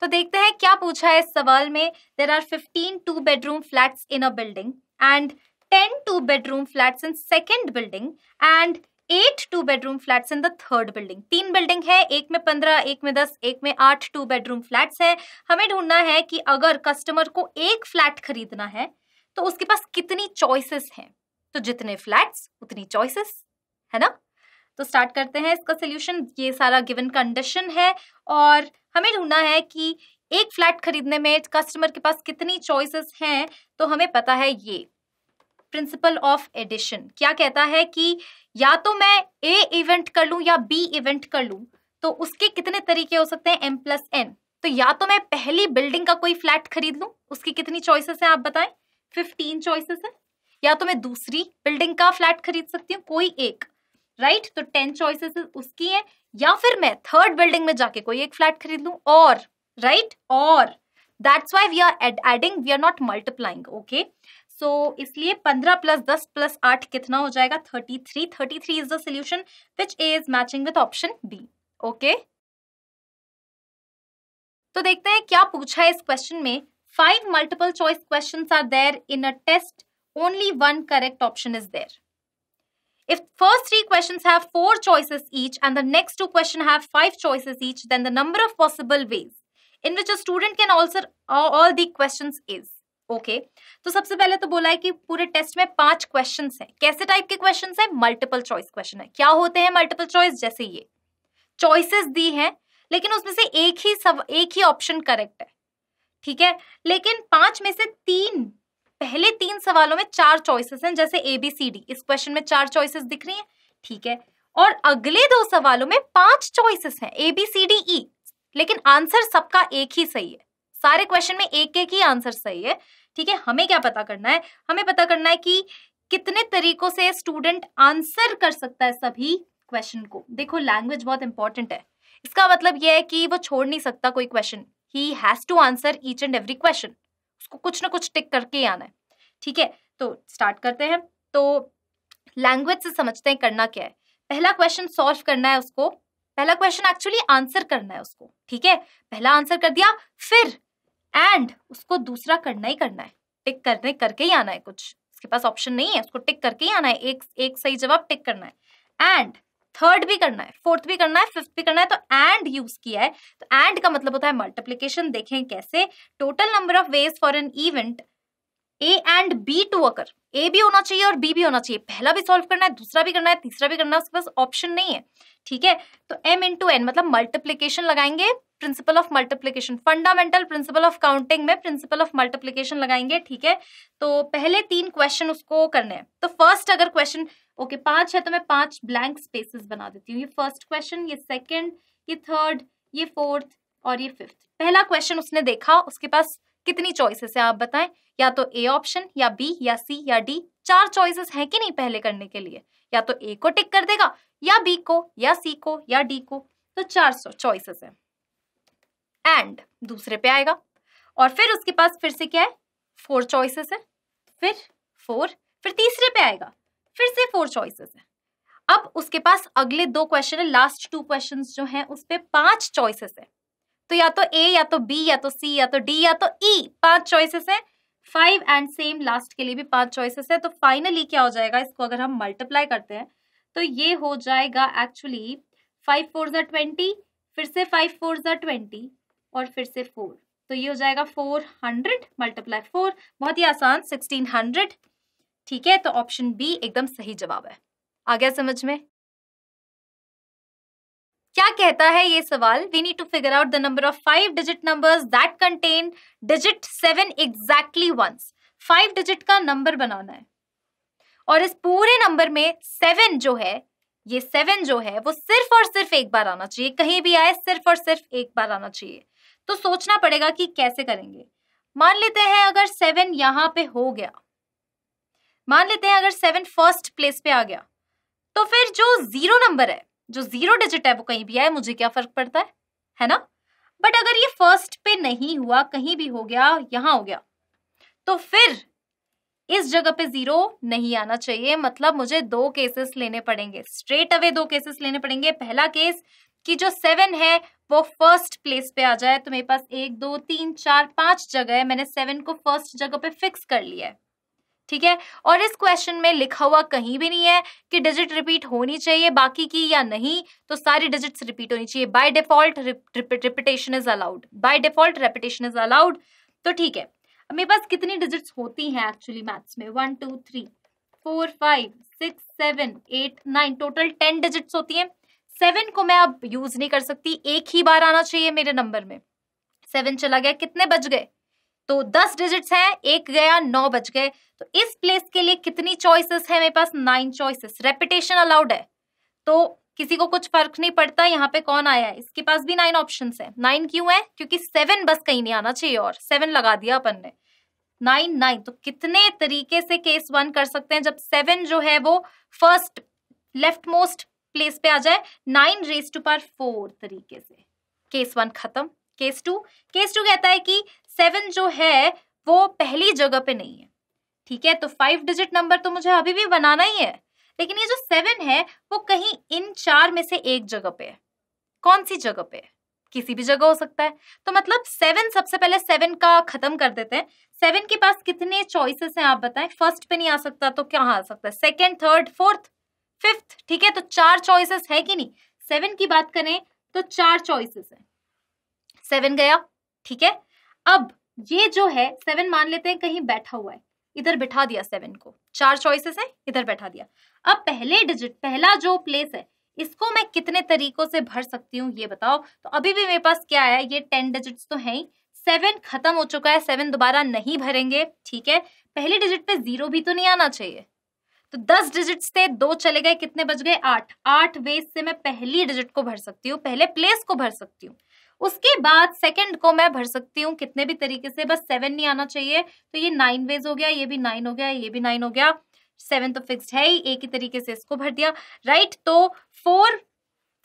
तो देखते हैं क्या पूछा है इस सवाल में there are fifteen two bedroom flat in a building and ten two bedroom flat in second building and eight two bedroom flat in the third building तीन बिल्डिंग है एक में पंद्रह एक में दस एक में आठ टू बेडरूम फ्लैट है हमें ढूंढना है कि अगर कस्टमर को एक फ्लैट खरीदना है तो उसके पास कितनी चॉइसेस हैं तो जितने फ्लैट्स उतनी चॉइसेस है ना तो स्टार्ट करते हैं इसका सोल्यूशन ये सारा गिवन कंडीशन है और हमें ढूंढना है कि एक फ्लैट खरीदने में कस्टमर के पास कितनी चॉइसेस हैं तो हमें पता है ये प्रिंसिपल ऑफ एडिशन क्या कहता है कि या तो मैं ए इवेंट कर लूं या बी इवेंट कर लूं तो उसके कितने तरीके हो सकते हैं एम प्लस एन तो या तो मैं पहली बिल्डिंग का कोई फ्लैट खरीद लूं उसकी कितनी चॉइसेस हैं आप बताएं फिफ्टीन चॉइसेस हैं या तो मैं दूसरी बिल्डिंग का फ्लैट खरीद सकती हूँ कोई एक राइट right? तो टेन चॉइसेस उसकी हैं या फिर मैं थर्ड बिल्डिंग में जाके कोई एक फ्लैट खरीद लू और राइट right? और that's why we are adding we are not multiplying okay so इसलिए पंद्रह प्लस दस प्लस आठ कितना हो जाएगा thirty three thirty three is the solution which is matching with option B okay तो देखते हैं क्या पूछा है इस क्वेश्चन में five multiple choice questions are there in a test only one correct option is there If first three questions have four choices each and the next two questions have five choices each, then the number of possible ways in which a student can answer all the questions is okay okay. तो सबसे पहले तो बोला है कि पूरे test में पांच क्वेश्चन हैं कैसे टाइप के क्वेश्चन हैं मल्टीपल चॉइस क्वेश्चन है क्या होते हैं मल्टीपल चॉइस जैसे ये चॉइसेस दी हैं लेकिन उसमें से एक ही सब एक ही ऑप्शन करेक्ट है ठीक है लेकिन पांच में से तीन पहले तीन सवालों में चार चॉइसेस हैं जैसे ए बी सी डी इस क्वेश्चन में चार चॉइसेस दिख रही हैं ठीक है और अगले दो सवालों में पांच चॉइसेस हैं ए बी सी डी ई लेकिन आंसर सबका एक ही सही है सारे क्वेश्चन में एक एक ही आंसर सही है ठीक है हमें क्या पता करना है हमें पता करना है कि कितने तरीकों से स्टूडेंट आंसर कर सकता है सभी क्वेश्चन को देखो लैंग्वेज बहुत इंपॉर्टेंट है इसका मतलब यह है कि वो छोड़ नहीं सकता कोई क्वेश्चन ही has to answer each and every question उसको कुछ ना कुछ टिक करके आना है ठीक है तो स्टार्ट करते हैं तो लैंग्वेज से समझते हैं करना क्या है पहला क्वेश्चन सॉल्व करना है उसको पहला क्वेश्चन एक्चुअली आंसर करना है उसको ठीक है पहला आंसर कर दिया फिर एंड उसको दूसरा करना ही करना है टिक करने करके ही आना है कुछ उसके पास ऑप्शन नहीं है उसको टिक करके ही आना है एक एक सही जवाब टिक करना है एंड थर्ड भी करना है फोर्थ भी करना है फिफ्थ भी करना है तो एंड यूज किया है तो एंड का मतलब होता है मल्टीप्लीकेशन देखें कैसे total number of ways for an event A and B to occur A भी होना चाहिए और बी भी होना चाहिए पहला भी सॉल्व करना है दूसरा भी करना है तीसरा भी करना है उसके पास ऑप्शन नहीं है ठीक है तो एम इन टू एन मतलब मल्टीप्लीकेशन लगाएंगे principle of multiplication fundamental principle of counting में प्रिंसिपल ऑफ मल्टीप्लीकेशन लगाएंगे ठीक है तो पहले तीन क्वेश्चन उसको करने हैं तो फर्स्ट अगर क्वेश्चन ओके okay, पांच है तो मैं पांच ब्लैंक स्पेसेस बना देती हूँ ये फर्स्ट क्वेश्चन ये सेकंड ये थर्ड ये फोर्थ और ये फिफ्थ पहला क्वेश्चन उसने देखा उसके पास कितनी चॉइसेस है आप बताएं या तो ए ऑप्शन या बी या सी या डी चार चॉइसेस है कि नहीं पहले करने के लिए या तो ए को टिक कर देगा या बी को या सी को या डी को तो चार सौ चॉइसेस है एंड दूसरे पे आएगा और फिर उसके पास फिर से क्या है फोर चॉइसेस है फिर फोर फिर तीसरे पे आएगा फिर से फोर चॉइसेस है अब उसके पास अगले दो क्वेश्चन है लास्ट टू क्वेश्चन जो है उस पर पांच चॉइसेस है तो या तो ए या तो बी या तो सी या तो डी या तो ई e, पांच चॉइसेस है फाइव एंड सेम लास्ट के लिए भी पांच चॉइसेस है तो फाइनली क्या हो जाएगा इसको अगर हम मल्टीप्लाई करते हैं तो ये हो जाएगा एक्चुअली फाइव फोर जर ट्वेंटी फिर से फाइव फोर जर ट्वेंटी और फिर से फोर तो ये हो जाएगा फोर हंड्रेड मल्टीप्लाई फोर बहुत ही आसान सिक्सटीन हंड्रेड ठीक है तो ऑप्शन बी एकदम सही जवाब है आ गया समझ में क्या कहता है ये सवाल we need to figure out the number of five digit numbers that contain digit seven exactly once five digit का नंबर बनाना है और इस पूरे नंबर में सेवन जो है ये सेवन जो है वो सिर्फ और सिर्फ एक बार आना चाहिए कहीं भी आए सिर्फ और सिर्फ एक बार आना चाहिए तो सोचना पड़ेगा कि कैसे करेंगे मान लेते हैं अगर सेवन यहां पे हो गया मान लेते हैं अगर सेवन फर्स्ट प्लेस पे आ गया तो फिर जो जीरो नंबर है जो जीरो डिजिट है वो कहीं भी आए मुझे क्या फर्क पड़ता है है ना बट अगर ये फर्स्ट पे नहीं हुआ कहीं भी हो गया यहां हो गया तो फिर इस जगह पे जीरो नहीं आना चाहिए मतलब मुझे दो केसेस लेने पड़ेंगे स्ट्रेट अवे दो केसेस लेने पड़ेंगे पहला केस कि जो सेवन है वो फर्स्ट प्लेस पे आ जाए तो मेरे पास एक दो तीन चार पांच जगह है मैंने सेवन को फर्स्ट जगह पे फिक्स कर लिया है ठीक है और इस क्वेश्चन में लिखा हुआ कहीं भी नहीं है कि डिजिट रिपीट होनी चाहिए बाकी की या नहीं तो सारी डिजिट्स रिपीट होनी चाहिए by default repetition is allowed by default repetition is allowed तो ठीक है मेरे पास कितनी डिजिट्स होती हैं एक्चुअली मैथ्स में one two three four five six seven eight nine total ten digits होती हैं सेवन को मैं अब यूज नहीं कर सकती एक ही बार आना चाहिए मेरे नंबर में सेवन चला गया कितने बज गए तो दस डिजिट्स है एक गया नौ बच गए तो इस प्लेस के लिए कितनी चॉइसेस है मेरे पास नाइन चॉइसेस रेपिटेशन अलाउड है तो किसी को कुछ फर्क नहीं पड़ता यहाँ पे कौन आया है इसके पास भी नाइन ऑप्शन है नाइन क्यों है क्योंकि सेवन बस कहीं नहीं आना चाहिए और सेवन लगा दिया अपन ने नाइन नाइन तो कितने तरीके से केस वन कर सकते हैं जब सेवन जो है वो फर्स्ट लेफ्ट मोस्ट प्लेस पे आ जाए nine raise to power four तरीके से केस वन खत्म केस टू केस टू कहता है कि सेवन जो है वो पहली जगह पे नहीं है ठीक है तो फाइव डिजिट नंबर तो मुझे अभी भी बनाना ही है लेकिन ये जो सेवन है वो कहीं इन चार में से एक जगह पे है कौन सी जगह पे है किसी भी जगह हो सकता है तो मतलब सेवन सबसे पहले सेवन का खत्म कर देते हैं सेवन के पास कितने चॉइसेस हैं आप बताएं फर्स्ट पे नहीं आ सकता तो क्या आ सकता है सेकेंड थर्ड फोर्थ फिफ्थ ठीक है तो चार चॉइसेस है कि नहीं सेवन की बात करें तो चार चॉइसेस हैं सेवन गया ठीक है अब ये जो है सेवन मान लेते हैं कहीं बैठा हुआ है इधर बिठा दिया सेवन को चार चॉइसेस है इधर बैठा दिया अब पहले डिजिट पहला जो प्लेस है इसको मैं कितने तरीकों से भर सकती हूँ ये बताओ तो अभी भी मेरे पास क्या है ये टेन डिजिट्स तो है ही सेवन खत्म हो चुका है सेवन दोबारा नहीं भरेंगे ठीक है पहले डिजिट पे जीरो भी तो नहीं आना चाहिए तो दस डिजिट थे दो चले गए कितने बच गए आठ आठ वेज से मैं पहली डिजिट को भर सकती हूँ पहले प्लेस को भर सकती हूँ उसके बाद सेकंड को मैं भर सकती हूँ कितने भी तरीके से बस सेवन नहीं आना चाहिए तो ये नाइन वेज हो गया ये भी नाइन हो गया ये भी नाइन हो गया सेवन तो फिक्स है ही एक ही तरीके से इसको भर दिया राइट तो फोर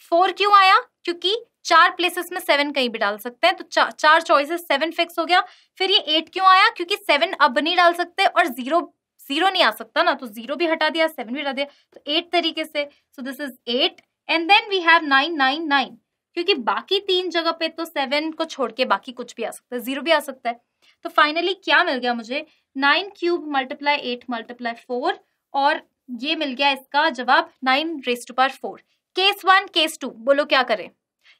फोर क्यों आया क्योंकि चार प्लेसेस में सेवन कहीं भी डाल सकते हैं तो चा, चार चॉइसेस सेवन फिक्स हो गया फिर ये एट क्यों आया क्योंकि सेवन अब नहीं डाल सकते और जीरो जीरो नहीं आ सकता ना तो जीरो भी हटा दिया सेवन भी हटा दिया तो एट तरीके से so this is eight and then we have nine nine nine क्योंकि बाकी तीन जगह पे तो सेवन को छोड़ के बाकी कुछ भी आ सकता है जीरो भी आ सकता है तो फाइनली क्या मिल गया मुझे nine cube multiply eight multiply four और ये मिल गया इसका जवाब nine raise to power four case one case two बोलो क्या करें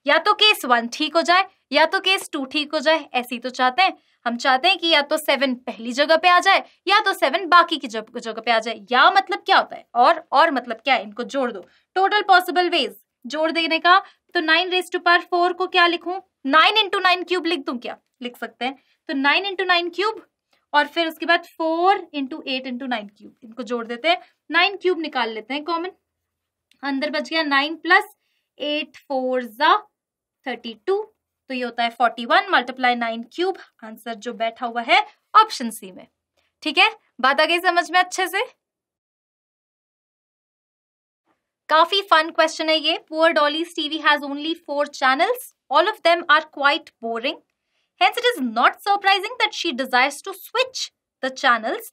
या तो केस वन ठीक हो जाए या तो केस टू ठीक हो जाए ऐसी तो चाहते हैं हम चाहते हैं कि या तो सेवन पहली जगह पे आ जाए या तो सेवन बाकी की जगह पे आ जाए या मतलब क्या होता है और और मतलब क्या है इनको जोड़ दो टोटल पॉसिबल वेज जोड़ देने का तो nine raise to power four को क्या लिखूं नाइन इंटू नाइन क्यूब लिख दू क्या लिख सकते हैं तो नाइन इंटू नाइन क्यूब और फिर उसके बाद four into eight into nine cube इनको जोड़ देते हैं नाइन क्यूब निकाल लेते हैं कॉमन अंदर बच गया नाइन प्लस एट फोर जा थर्टी टू तो ये होता है forty one multiply nine cube answer जो बैठा हुआ है ऑप्शन सी में ठीक है बात आ गई समझ में अच्छे से काफी फन क्वेश्चन है ये poor Dolly's TV has only four channels all of them are quite boring hence it is not surprising that she desires to switch the channels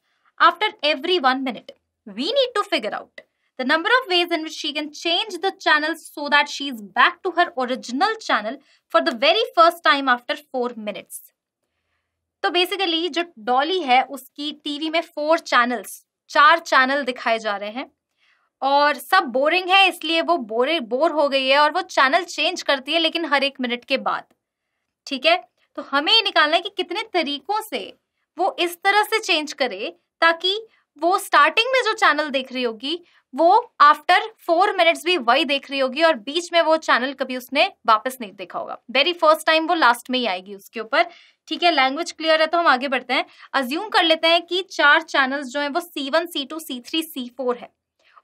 after every one minute we need to figure out The number of ways in which she can change the channel so that she is back to her original channel for the very first time after four minutes. तो basically जो Dolly है उसकी TV में four channels चार channel दिखाए जा रहे हैं और सब बोरिंग है इसलिए वो बोरे बोर हो गई है और वो चैनल चेंज करती है लेकिन हर एक मिनट के बाद ठीक है तो हमें ये निकालना है कि कितने तरीकों से वो इस तरह से चेंज करे ताकि वो स्टार्टिंग में जो चैनल देख रही होगी वो आफ्टर फोर मिनट्स भी वही देख रही होगी और बीच में वो चैनल कभी उसने वापस नहीं देखा होगा वेरी फर्स्ट टाइम वो लास्ट में ही आएगी उसके ऊपर ठीक है लैंग्वेज क्लियर है तो हम आगे बढ़ते हैं अज्यूम कर लेते हैं कि चार चैनल्स जो हैं वो C one C two C three C four है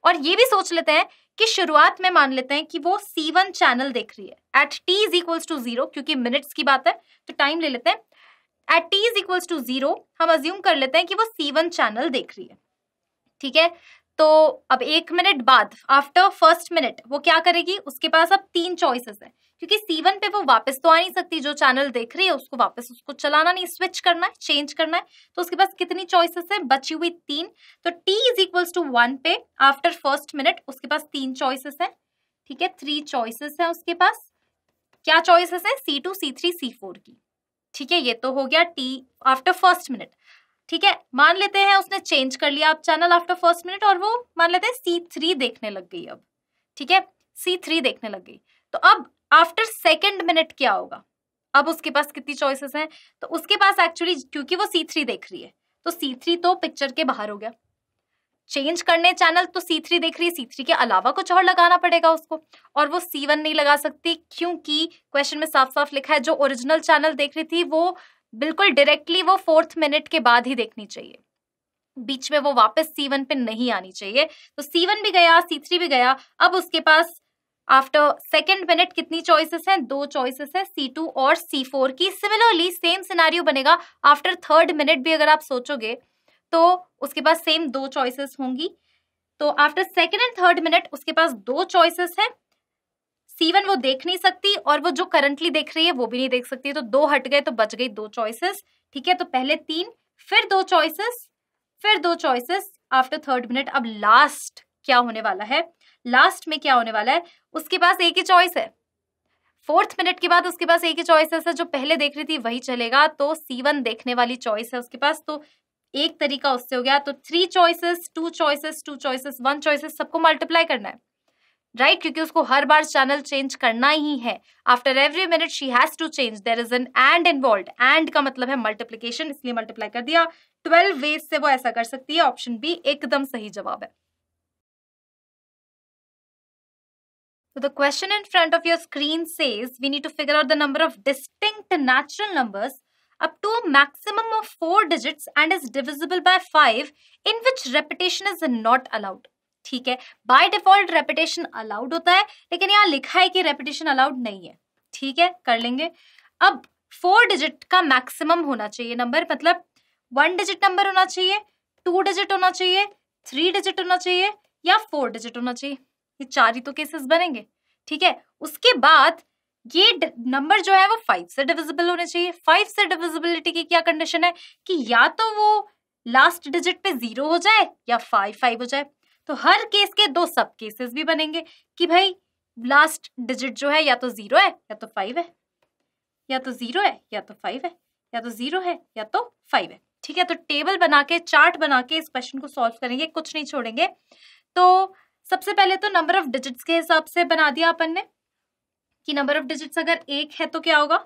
और ये भी सोच लेते हैं कि शुरुआत में मान लेते हैं कि वो C1 चैनल देख रही है at T is equals to zero क्योंकि मिनट्स की बात है तो टाइम ले लेते हैं at T is equals to zero हम अज्यूम कर लेते हैं कि वो C1 चैनल देख रही है ठीक है तो अब एक मिनट बाद आफ्टर फर्स्ट मिनट वो क्या करेगी उसके पास अब तीन चॉइसेस हैं क्योंकि सीवन पे वो वापस तो आ नहीं सकती जो चैनल देख रही है उसको वापस उसको चलाना नहीं स्विच करना है चेंज करना है तो उसके पास कितनी चॉइसेस है बची हुई तीन तो T is equals to one पे आफ्टर फर्स्ट मिनट उसके पास तीन चॉइसेस है ठीक है थ्री चॉइसेस है उसके पास क्या चॉइसेस है C two C three C four की ठीक है ये तो हो गया टी आफ्टर फर्स्ट मिनट ठीक है मान लेते हैं उसने चेंज कर लिया आप चैनल आफ्टर फर्स्ट मिनट और वो मान लेते हैं सी थ्री देखने लग गई अब ठीक है सी थ्री देखने लग गई तो अब आफ्टर सेकेंड मिनट क्या होगा अब उसके पास कितनी चॉइसेस हैं तो उसके पास एक्चुअली क्योंकि वो सी थ्री देख रही है तो सी थ्री तो पिक्चर के बाहर हो गया चेंज करने चैनल तो सी थ्री देख रही है सी थ्री के अलावा कुछ और लगाना पड़ेगा उसको और वो सी वन नहीं लगा सकती क्योंकि क्वेश्चन में साफ साफ लिखा है जो ओरिजिनल चैनल देख रही थी वो बिल्कुल डायरेक्टली वो फोर्थ मिनट के बाद ही देखनी चाहिए बीच में वो वापस सी वन पे नहीं आनी चाहिए तो सी वन भी गया सी थ्री भी गया अब उसके पास आफ्टर सेकेंड मिनट कितनी चॉइसेस हैं दो चॉइसेस हैं सी टू और सी फोर की सिमिलरली सेम सिनारियो बनेगा आफ्टर थर्ड मिनट भी अगर आप सोचोगे तो उसके पास सेम दो चॉइसेस होंगी तो after second and third minute उसके पास दो चॉइसेस हैं सी वन वो देख नहीं सकती और वो जो करंटली देख रही है वो भी नहीं देख सकती तो दो हट गए तो बच गई दो चॉइसेस ठीक है तो पहले तीन फिर दो चॉइसेस फिर दो चॉइसेस आफ्टर थर्ड मिनट अब लास्ट क्या होने वाला है लास्ट में क्या होने वाला है उसके पास एक ही चॉइस है फोर्थ मिनट के बाद उसके पास एक ही चॉइस है जो पहले देख रही थी वही चलेगा तो सीवन देखने वाली चॉइस है उसके पास तो एक तरीका उससे हो गया तो three choices two choices two choices one choices सबको मल्टीप्लाई करना है राइट right? क्योंकि उसको हर बार चैनल चेंज करना ही है after every minute she has to change there is an and involve and का मतलब है मल्टीप्लीकेशन इसलिए मल्टीप्लाई कर दिया ट्वेल्व वेज से वो ऐसा कर सकती है ऑप्शन बी एकदम सही जवाब है So the question in front of your screen says we need to figure out the number of distinct natural numbers up to a maximum of four digits and is divisible by five in which repetition is not allowed. ठीक है bye default repetition allowed होता है लेकिन यहाँ लिखा है कि repetition allowed नहीं है ठीक है कर लेंगे अब फोर डिजिट का मैक्सिमम होना चाहिए नंबर मतलब वन डिजिट नंबर होना चाहिए टू डिजिट होना चाहिए थ्री डिजिट होना चाहिए या फोर डिजिट होना चाहिए ये चार ही तो केसेस बनेंगे ठीक है उसके बाद ये नंबर जो है वो फाइव से डिविजिबल होने चाहिए फाइव से डिविजिबिलिटी की क्या कंडीशन है कि या तो वो लास्ट डिजिट पे जीरो हो जाए या फाइव फाइव हो जाए तो हर केस के दो सब केसेस भी बनेंगे कि भाई लास्ट डिजिट जो है या तो जीरो है या तो फाइव है या तो जीरो है या तो फाइव है या तो जीरो है या तो फाइव है ठीक है तो टेबल बना के चार्ट बना के इस क्वेश्चन को सॉल्व करेंगे कुछ नहीं छोड़ेंगे तो सबसे पहले तो नंबर ऑफ डिजिट्स के हिसाब से बना दिया अपन ने कि नंबर ऑफ डिजिट्स अगर एक है तो क्या होगा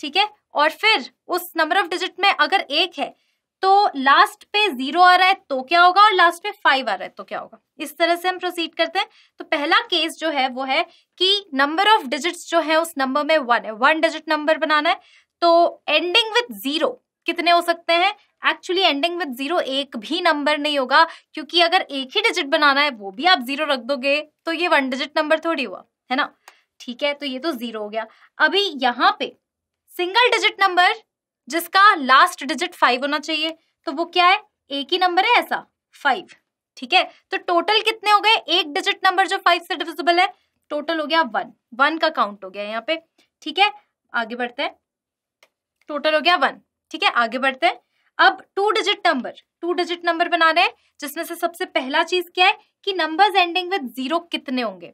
ठीक है और फिर उस नंबर ऑफ डिजिट में अगर एक है तो लास्ट पे जीरो आ रहा है तो क्या होगा और लास्ट पे फाइव आ रहा है तो क्या होगा इस तरह से हम प्रोसीड करते हैं तो पहला केस जो है वो है कि नंबर ऑफ डिजिट्स जो है उस नंबर में वन है वन डिजिट नंबर बनाना है तो एंडिंग विथ जीरो कितने हो सकते हैं एक्चुअली एंडिंग विद जीरो एक भी नंबर नहीं होगा क्योंकि अगर एक ही डिजिट बनाना है वो भी आप जीरो रख दोगे तो ये वन डिजिट नंबर थोड़ी हुआ है ना ठीक है तो ये तो जीरो हो गया अभी यहाँ पे सिंगल डिजिट नंबर जिसका लास्ट डिजिट फाइव होना चाहिए तो वो क्या है एक ही नंबर है ऐसा फाइव ठीक है तो टोटल कितने हो गए एक डिजिट नंबर जो फाइव से डिविजिबल है टोटल हो गया वन वन का काउंट हो गया यहाँ पे ठीक है आगे बढ़ते हैं टोटल हो गया वन ठीक है आगे बढ़ते हैं अब two digit number two digit number बनाने हैं जिसमें से सबसे पहला चीज क्या है कि नंबर्स एंडिंग विद जीरो कितने होंगे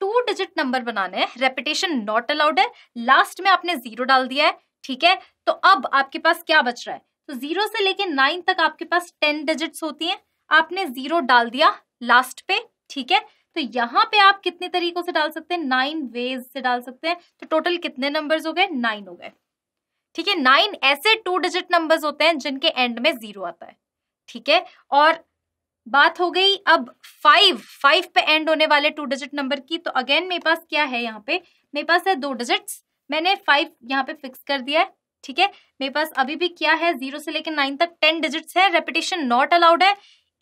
टू डिजिट नंबर बनाना है रेपिटेशन नॉट अलाउड है लास्ट में आपने जीरो डाल दिया है ठीक है तो अब आपके पास क्या बच रहा है तो जीरो से लेके नाइन तक आपके पास टेन डिजिट होती है आपने जीरो डाल दिया लास्ट पे ठीक है तो यहाँ पे आप कितने तरीकों से डाल सकते हैं नाइन वेज से डाल सकते हैं तो टोटल कितने नंबर्स हो गए नाइन हो गए ठीक है नाइन ऐसे टू डिजिट नंबर्स होते हैं जिनके एंड में जीरो आता है ठीक है और बात हो गई अब फाइव फाइव पे एंड होने वाले टू डिजिट नंबर की तो अगेन मेरे पास क्या है यहाँ पे मेरे पास है दो डिजिट्स मैंने फाइव यहाँ पे फिक्स कर दिया है ठीक है मेरे पास अभी भी क्या है जीरो से लेकर नाइन तक टेन डिजिट्स है रेपिटेशन नॉट अलाउड है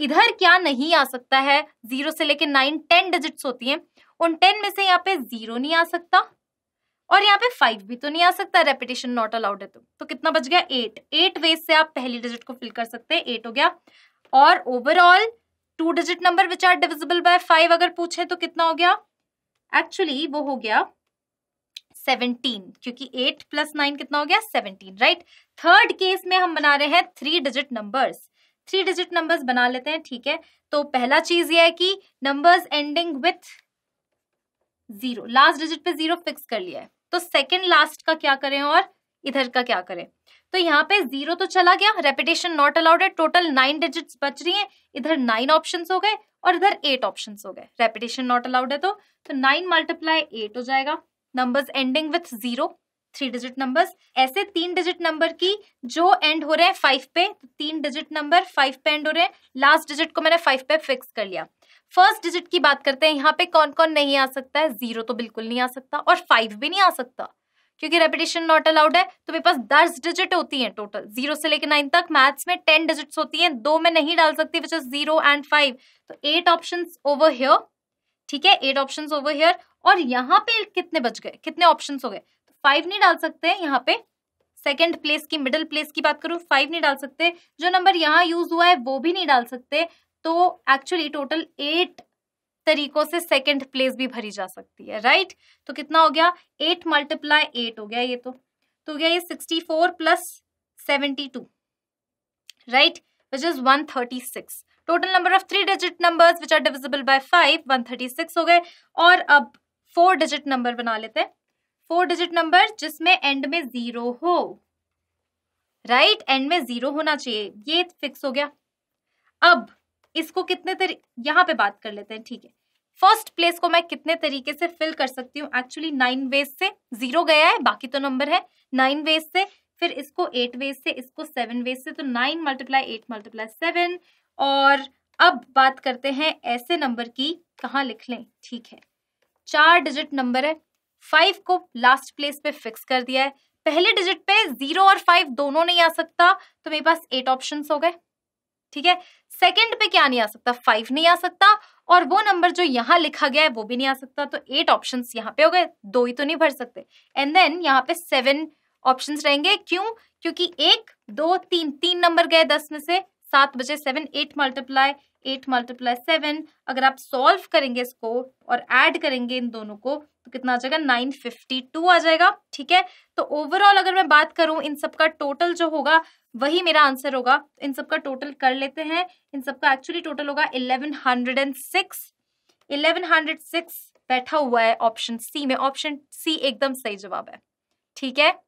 इधर क्या नहीं आ सकता है जीरो से लेकर नाइन टेन डिजिट्स होती हैं उन टेन में से यहाँ पे जीरो नहीं आ सकता और यहाँ पे फाइव भी तो नहीं आ सकता रेपिटेशन नॉट अलाउड है तो तो कितना बच गया एट एट वेज से आप पहली डिजिट को फिल कर सकते हैं एट हो गया और overall two digit number which are divisible by five अगर पूछे तो कितना हो गया एक्चुअली वो हो गया सेवनटीन क्योंकि एट प्लस नाइन कितना हो गया सेवनटीन राइट थर्ड केस में हम बना रहे हैं three digit numbers three digit numbers बना लेते हैं ठीक है तो पहला चीज ये है कि numbers ending with zero last digit पे जीरो फिक्स कर लिया है तो सेकेंड लास्ट का क्या करें और इधर का क्या करें तो यहाँ पे जीरो तो चला गया रेपिटेशन नॉट अलाउड है टोटल नाइन डिजिट्स बच रही हैं इधर नाइन ऑप्शन हो गए और इधर एट ऑप्शन हो गए रेपिटेशन नॉट अलाउड है तो तो नाइन मल्टीप्लाई एट हो जाएगा numbers ending with zero three digit numbers ऐसे तीन डिजिट नंबर की जो एंड हो रहे हैं फाइव पे तो तीन डिजिट नंबर फाइव पे एंड हो रहे हैं लास्ट डिजिट को मैंने फाइव पे फिक्स कर लिया फर्स्ट डिजिट की बात करते हैं यहाँ पे कौन कौन नहीं आ सकता है जीरो तो बिल्कुल नहीं आ सकता और फाइव भी नहीं आ सकता क्योंकि रेपिटेशन नॉट अलाउड है तो मेरे पास दस डिजिट होती हैं टोटल जीरो से लेकर नाइन तक मैथ्स में टेन डिजिट्स होती हैं दो में नहीं डाल सकती which is zero and five तो एट ऑप्शन ओवर हियर ठीक है एट ऑप्शन ओवर हियर और यहाँ पे कितने बच गए कितने ऑप्शन हो गए तो फाइव नहीं डाल सकते हैं यहाँ पे सेकेंड प्लेस की मिडिल प्लेस की बात करूँ फाइव नहीं डाल सकते जो नंबर यहाँ यूज हुआ है वो भी नहीं डाल सकते तो एक्चुअली टोटल एट तरीकों से सेकंड प्लेस भी भरी जा सकती है राइट right? तो कितना हो गया एट मल्टीप्लाई एट हो गया ये तो तो गया ये sixty four plus seventy two right which is one thirty six total number of three digit numbers which are divisible by five one thirty six हो गए और अब फोर डिजिट नंबर बना लेते हैं फोर डिजिट नंबर जिसमें end में zero हो राइट right? एंड में जीरो होना चाहिए ये फिक्स हो गया अब इसको कितने यहाँ पे बात कर लेते हैं ठीक है फर्स्ट प्लेस को मैं कितने तरीके से फिल कर सकती हूँ एक्चुअली नाइन वेज से जीरो गया है बाकी तो नंबर है नाइन वेज से फिर इसको एट वेज से इसको सेवन वेज से तो nine multiply eight multiply seven और अब बात करते हैं ऐसे नंबर की कहाँ लिख लें ठीक है चार डिजिट नंबर है फाइव को लास्ट प्लेस पे फिक्स कर दिया है पहले डिजिट पे जीरो और फाइव दोनों नहीं आ सकता तो मेरे पास एट ऑप्शन हो गए ठीक है सेकंड पे क्या नहीं आ सकता फाइव नहीं आ सकता और वो नंबर जो यहाँ लिखा गया है वो भी नहीं आ सकता तो एट ऑप्शन यहाँ पे हो गए दो ही तो नहीं भर सकते एंड देन यहाँ पे सेवन ऑप्शन रहेंगे क्यों क्योंकि एक दो तीन तीन नंबर गए दस में से सात बजे seven eight multiply eight multiply seven अगर आप सॉल्व करेंगे इसको और ऐड करेंगे इन दोनों को तो कितना आ जाएगा 952 आ जाएगा ठीक है तो ओवरऑल अगर मैं बात करूं इन सबका टोटल जो होगा वही मेरा आंसर होगा इन सबका टोटल कर लेते हैं इन सबका एक्चुअली टोटल होगा 1106 1106 बैठा हुआ है ऑप्शन सी में ऑप्शन सी एकदम सही जवाब है ठीक है